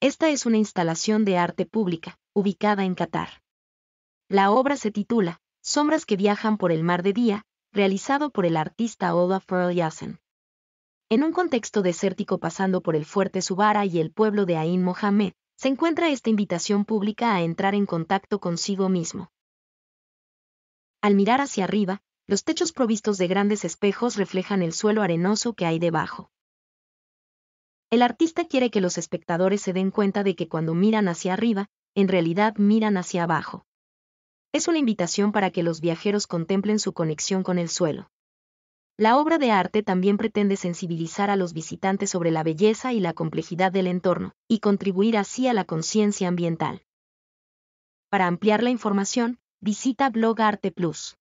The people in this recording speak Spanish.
Esta es una instalación de arte pública, ubicada en Qatar. La obra se titula Sombras que viajan por el mar de día, realizado por el artista Olaf Yassen. En un contexto desértico pasando por el fuerte Subara y el pueblo de Ain Mohamed, se encuentra esta invitación pública a entrar en contacto consigo mismo. Al mirar hacia arriba, los techos provistos de grandes espejos reflejan el suelo arenoso que hay debajo. El artista quiere que los espectadores se den cuenta de que cuando miran hacia arriba, en realidad miran hacia abajo. Es una invitación para que los viajeros contemplen su conexión con el suelo. La obra de arte también pretende sensibilizar a los visitantes sobre la belleza y la complejidad del entorno, y contribuir así a la conciencia ambiental. Para ampliar la información, visita Blog Arte Plus.